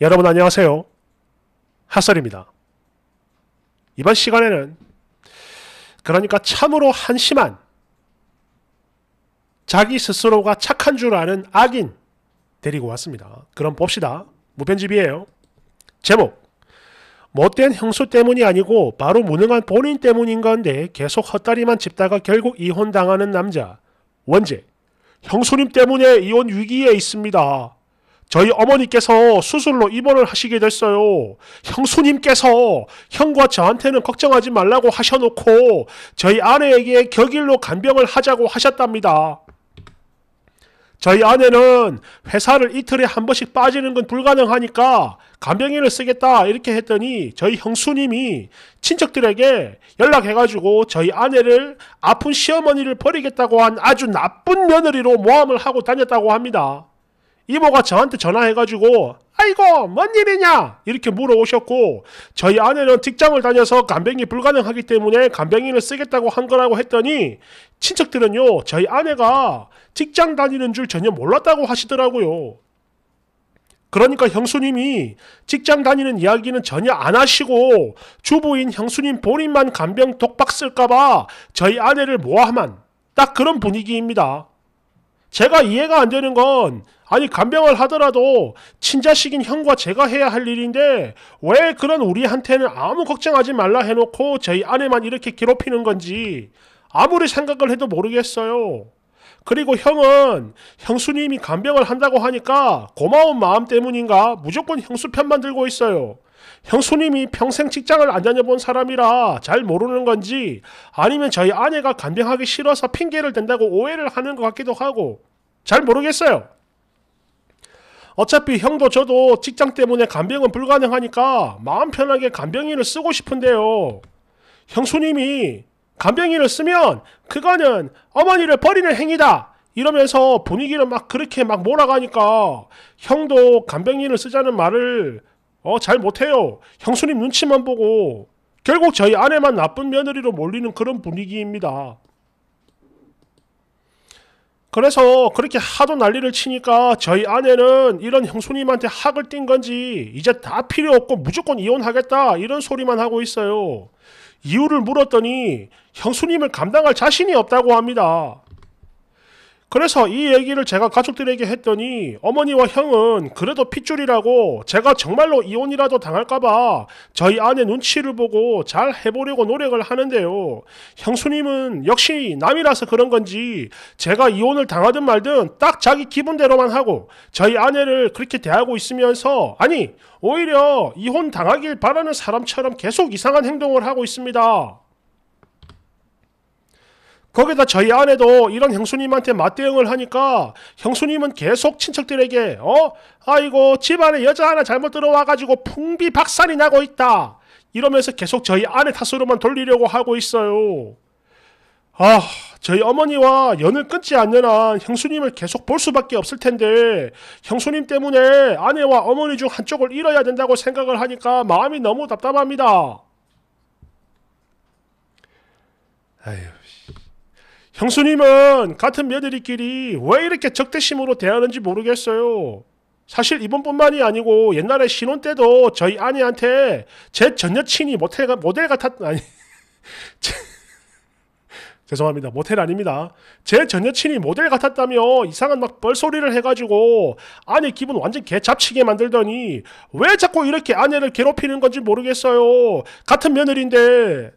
여러분 안녕하세요. 핫설입니다. 이번 시간에는 그러니까 참으로 한심한 자기 스스로가 착한 줄 아는 악인 데리고 왔습니다. 그럼 봅시다. 무편집이에요. 제목 못된 형수 때문이 아니고 바로 무능한 본인 때문인 건데 계속 헛다리만 짚다가 결국 이혼당하는 남자 원재 형수님 때문에 이혼 위기에 있습니다. 저희 어머니께서 수술로 입원을 하시게 됐어요. 형수님께서 형과 저한테는 걱정하지 말라고 하셔놓고 저희 아내에게 격일로 간병을 하자고 하셨답니다. 저희 아내는 회사를 이틀에 한 번씩 빠지는 건 불가능하니까 간병인을 쓰겠다 이렇게 했더니 저희 형수님이 친척들에게 연락해가지고 저희 아내를 아픈 시어머니를 버리겠다고 한 아주 나쁜 며느리로 모함을 하고 다녔다고 합니다. 이모가 저한테 전화해가지고 아이고 뭔 일이냐 이렇게 물어오셨고 저희 아내는 직장을 다녀서 간병이 불가능하기 때문에 간병인을 쓰겠다고 한 거라고 했더니 친척들은요 저희 아내가 직장 다니는 줄 전혀 몰랐다고 하시더라고요. 그러니까 형수님이 직장 다니는 이야기는 전혀 안 하시고 주부인 형수님 본인만 간병 독박 쓸까봐 저희 아내를 모함한 딱 그런 분위기입니다. 제가 이해가 안 되는 건 아니 간병을 하더라도 친자식인 형과 제가 해야 할 일인데 왜 그런 우리한테는 아무 걱정하지 말라 해놓고 저희 아내만 이렇게 괴롭히는 건지 아무리 생각을 해도 모르겠어요. 그리고 형은 형수님이 간병을 한다고 하니까 고마운 마음 때문인가 무조건 형수 편만 들고 있어요. 형수님이 평생 직장을 안 다녀본 사람이라 잘 모르는 건지 아니면 저희 아내가 간병하기 싫어서 핑계를 댄다고 오해를 하는 것 같기도 하고 잘 모르겠어요. 어차피 형도 저도 직장 때문에 간병은 불가능하니까 마음 편하게 간병인을 쓰고 싶은데요. 형수님이 간병인을 쓰면 그거는 어머니를 버리는 행위다. 이러면서 분위기를 막 그렇게 막 몰아가니까 형도 간병인을 쓰자는 말을 어, 잘 못해요. 형수님 눈치만 보고 결국 저희 아내만 나쁜 며느리로 몰리는 그런 분위기입니다. 그래서 그렇게 하도 난리를 치니까 저희 아내는 이런 형수님한테 학을 띈 건지 이제 다 필요 없고 무조건 이혼하겠다 이런 소리만 하고 있어요. 이유를 물었더니 형수님을 감당할 자신이 없다고 합니다. 그래서 이 얘기를 제가 가족들에게 했더니 어머니와 형은 그래도 핏줄이라고 제가 정말로 이혼이라도 당할까봐 저희 아내 눈치를 보고 잘 해보려고 노력을 하는데요. 형수님은 역시 남이라서 그런 건지 제가 이혼을 당하든 말든 딱 자기 기분대로만 하고 저희 아내를 그렇게 대하고 있으면서 아니 오히려 이혼 당하길 바라는 사람처럼 계속 이상한 행동을 하고 있습니다. 거기다 저희 아내도 이런 형수님한테 맞대응을 하니까 형수님은 계속 친척들에게 어 아이고 집안에 여자 하나 잘못 들어와가지고 풍비 박산이 나고 있다 이러면서 계속 저희 아내 탓으로만 돌리려고 하고 있어요. 아 저희 어머니와 연을 끊지 않는 한 형수님을 계속 볼 수밖에 없을 텐데 형수님 때문에 아내와 어머니 중 한쪽을 잃어야 된다고 생각을 하니까 마음이 너무 답답합니다. 아휴. 형수님은 같은 며느리끼리 왜 이렇게 적대심으로 대하는지 모르겠어요. 사실 이번뿐만이 아니고 옛날에 신혼 때도 저희 아내한테 제전 여친이 모텔, 모델 같았, 아니, 제, 죄송합니다. 모텔 아닙니다. 제전 여친이 모델 같았다며 이상한 막 벌소리를 해가지고 아내 기분 완전 개잡치게 만들더니 왜 자꾸 이렇게 아내를 괴롭히는 건지 모르겠어요. 같은 며느리인데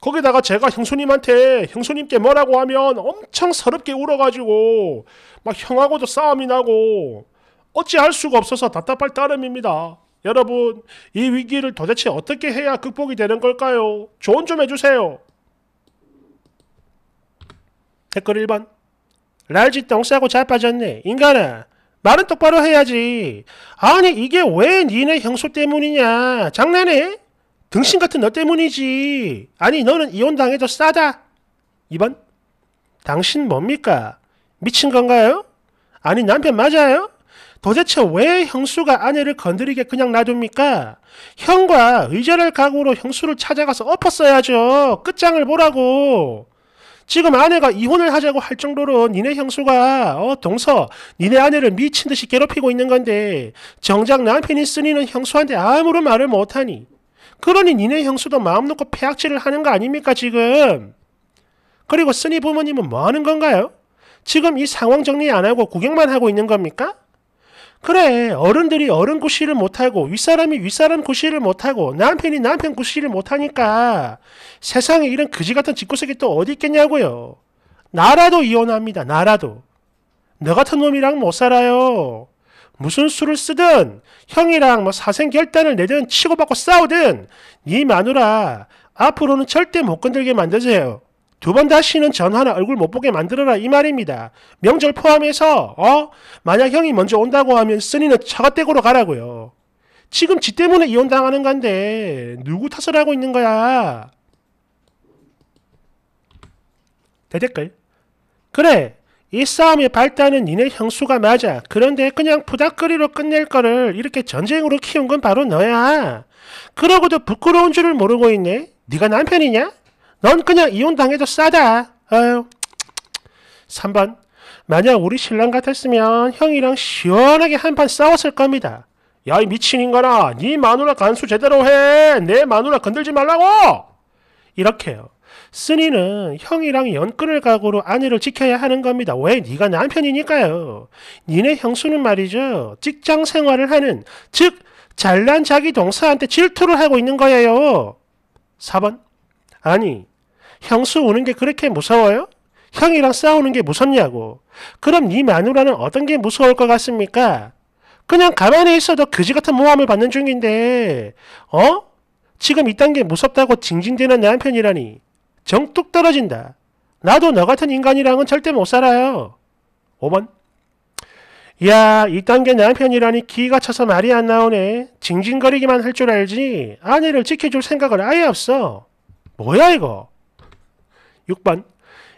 거기다가 제가 형수님한테 형수님께 뭐라고 하면 엄청 서럽게 울어가지고 막 형하고도 싸움이 나고 어찌할 수가 없어서 답답할 따름입니다. 여러분 이 위기를 도대체 어떻게 해야 극복이 되는 걸까요? 조언 좀 해주세요. 댓글 1번 랄지 똥 싸고 잘 빠졌네. 인간아 말은 똑바로 해야지. 아니 이게 왜 니네 형수 때문이냐. 장난해? 등신 같은 너 때문이지. 아니 너는 이혼당해도 싸다. 2번 당신 뭡니까? 미친 건가요? 아니 남편 맞아요? 도대체 왜 형수가 아내를 건드리게 그냥 놔둡니까? 형과 의절할 각오로 형수를 찾아가서 엎었어야죠. 끝장을 보라고. 지금 아내가 이혼을 하자고 할 정도로 니네 형수가 어 동서 니네 아내를 미친 듯이 괴롭히고 있는 건데 정작 남편이 쓰니는 형수한테 아무런 말을 못하니 그러니 니네 형수도 마음 놓고 폐악질을 하는 거 아닙니까 지금? 그리고 쓰니 부모님은 뭐 하는 건가요? 지금 이 상황 정리 안 하고 구경만 하고 있는 겁니까? 그래 어른들이 어른 구실을 못하고 윗사람이 윗사람 구실을 못하고 남편이 남편 구실을 못하니까 세상에 이런 그지같은 짓구석이 또 어디 있겠냐고요. 나라도 이혼합니다. 나라도. 너 같은 놈이랑 못 살아요. 무슨 수를 쓰든 형이랑 뭐 사생결단을 내든 치고받고 싸우든 네 마누라 앞으로는 절대 못 건들게 만드세요. 두 번 다시는 전화나 얼굴 못 보게 만들어라 이 말입니다. 명절 포함해서 어 만약 형이 먼저 온다고 하면 쓰니는 차가떼고로 가라고요. 지금 지 때문에 이혼당하는 건데 누구 탓을 하고 있는 거야? 대댓글 그래 이 싸움의 발단은 니네 형수가 맞아. 그런데 그냥 부닥거리로 끝낼 거를 이렇게 전쟁으로 키운 건 바로 너야. 그러고도 부끄러운 줄을 모르고 있네. 네가 남편이냐? 넌 그냥 이혼당해도 싸다. 어휴. 3번. 만약 우리 신랑 같았으면 형이랑 시원하게 한 판 싸웠을 겁니다. 야 이 미친 인간아. 네 마누라 간수 제대로 해. 내 마누라 건들지 말라고. 이렇게요. 쓰니는 형이랑 연끈을 각오로 아내를 지켜야 하는 겁니다. 왜? 네가 남편이니까요. 니네 형수는 말이죠. 직장 생활을 하는 즉 잘난 자기 동사한테 질투를 하고 있는 거예요. 4번 아니 형수 우는게 그렇게 무서워요? 형이랑 싸우는 게 무섭냐고. 그럼 네 마누라는 어떤 게 무서울 것 같습니까? 그냥 가만히 있어도 그지 같은 모함을 받는 중인데, 어? 지금 이딴 게 무섭다고 징징대는 남편이라니. 정뚝 떨어진다. 나도 너 같은 인간이랑은 절대 못 살아요. 5번 야, 이딴게 남편이라니 기가 차서 말이 안 나오네. 징징거리기만 할 줄 알지 아내를 지켜줄 생각을 아예 없어. 뭐야 이거? 6번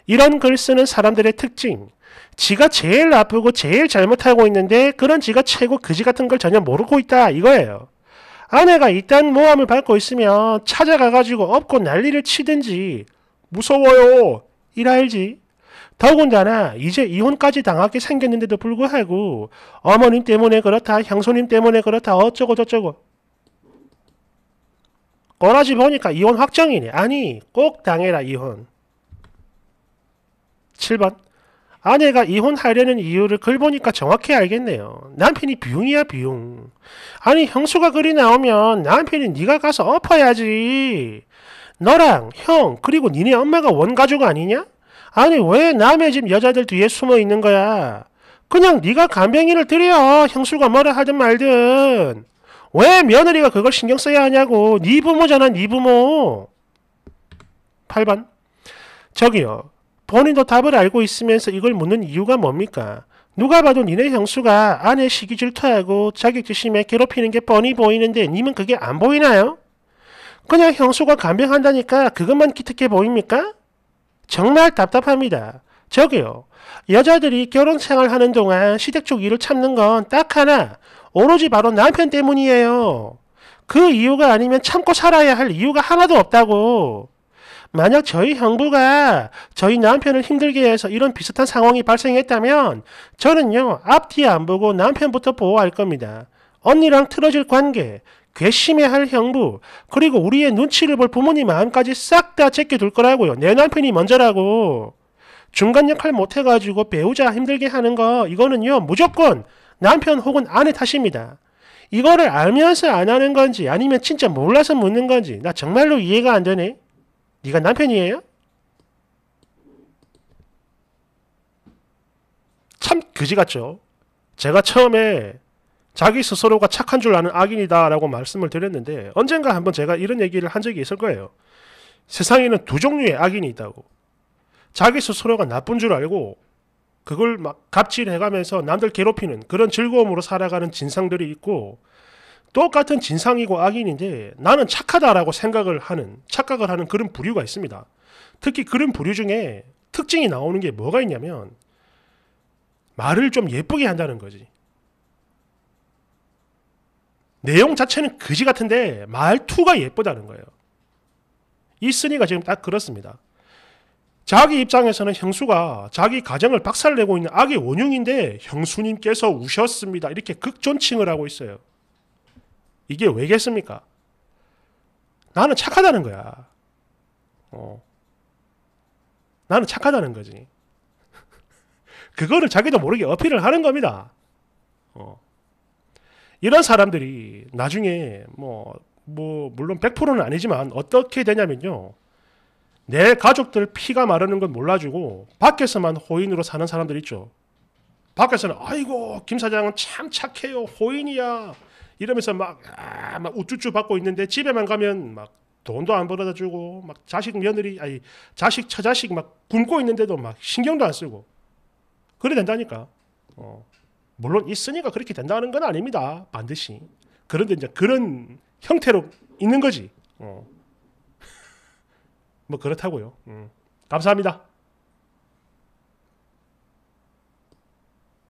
이런 글 쓰는 사람들의 특징 지가 제일 나쁘고 제일 잘못하고 있는데 그런 지가 최고 그지 같은 걸 전혀 모르고 있다 이거예요. 아내가 이딴 모함을 받고 있으면 찾아가가지고 업고 난리를 치든지 무서워요. 이라일지. 더군다나 이제 이혼까지 당하게 생겼는데도 불구하고 어머님 때문에 그렇다, 형수님 때문에 그렇다, 어쩌고 저쩌고. 꼬라지 보니까 이혼 확정이네. 아니, 꼭 당해라, 이혼. 7번. 아내가 이혼하려는 이유를 글 보니까 정확히 알겠네요. 남편이 비용이야 비용. 아니 형수가 그리 나오면 남편이 네가 가서 엎어야지. 너랑 형 그리고 니네 엄마가 원가족 아니냐? 아니 왜 남의 집 여자들 뒤에 숨어 있는 거야? 그냥 네가 간병인을 들여 형수가 뭐라 하든 말든 왜 며느리가 그걸 신경 써야 하냐고 네 부모잖아 네 부모 8번 저기요 본인도 답을 알고 있으면서 이걸 묻는 이유가 뭡니까? 누가 봐도 니네 형수가 아내 시기 질투하고 자격지심에 괴롭히는 게 뻔히 보이는데 님은 그게 안 보이나요? 그냥 형수가 간병한다니까 그것만 기특해 보입니까? 정말 답답합니다. 저기요. 여자들이 결혼 생활하는 동안 시댁쪽 일을 참는 건 딱 하나. 오로지 바로 남편 때문이에요. 그 이유가 아니면 참고 살아야 할 이유가 하나도 없다고. 만약 저희 형부가 저희 남편을 힘들게 해서 이런 비슷한 상황이 발생했다면 저는요 앞뒤 안 보고 남편부터 보호할 겁니다. 언니랑 틀어질 관계, 괘씸해 할 형부, 그리고 우리의 눈치를 볼 부모님 마음까지 싹 다 제껴둘 거라고요. 내 남편이 먼저라고. 중간 역할 못해가지고 배우자 힘들게 하는 거, 이거는요, 무조건 남편 혹은 아내 탓입니다. 이거를 알면서 안 하는 건지, 아니면 진짜 몰라서 묻는 건지, 나 정말로 이해가 안 되네? 네가 남편이에요? 참 그지 같죠? 제가 처음에 자기 스스로가 착한 줄 아는 악인이다라고 말씀을 드렸는데 언젠가 한번 제가 이런 얘기를 한 적이 있을 거예요. 세상에는 두 종류의 악인이 있다고. 자기 스스로가 나쁜 줄 알고 그걸 막 갑질해가면서 남들 괴롭히는 그런 즐거움으로 살아가는 진상들이 있고 똑같은 진상이고 악인인데 나는 착하다라고 생각을 하는 착각을 하는 그런 부류가 있습니다. 특히 그런 부류 중에 특징이 나오는 게 뭐가 있냐면 말을 좀 예쁘게 한다는 거지. 내용 자체는 그지 같은데 말투가 예쁘다는 거예요. 이순이가 지금 딱 그렇습니다. 자기 입장에서는 형수가 자기 가정을 박살내고 있는 악의 원흉인데 형수님께서 우셨습니다. 이렇게 극존칭을 하고 있어요. 이게 왜겠습니까? 나는 착하다는 거야. 어. 나는 착하다는 거지. 그거를 자기도 모르게 어필을 하는 겁니다. 어. 이런 사람들이 나중에 뭐, 뭐, 물론 100%는 아니지만 어떻게 되냐면요. 내 가족들 피가 마르는 건 몰라주고 밖에서만 호인으로 사는 사람들 있죠. 밖에서는 아이고 김 사장은 참 착해요 호인이야 이러면서 막, 아, 막 우쭈쭈 받고 있는데 집에만 가면 막 돈도 안 벌어다 주고 막 자식 며느리 아니 자식 처자식 막 굶고 있는데도 막 신경도 안 쓰고 그래 된다니까 어. 물론 있으니까 그렇게 된다는 건 아닙니다. 반드시. 그런데 이제 그런 형태로 있는 거지. 어. 뭐 그렇다고요. 음. 감사합니다.